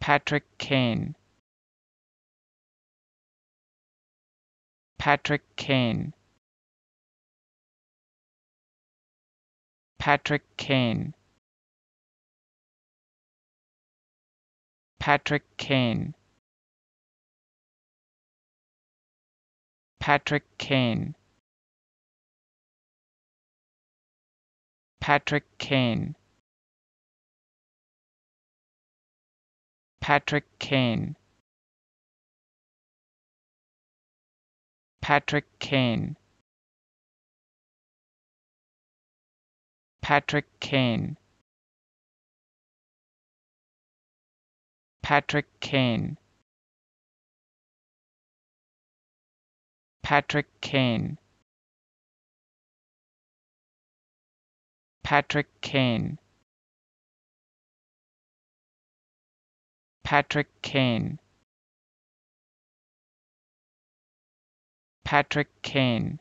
patrick kane patrick kane patrick kane patrick kane patrick kane patrick kane patrick kane patrick kane patrick kane patrick kane patrick kane patrick kane patrick kane patrick kane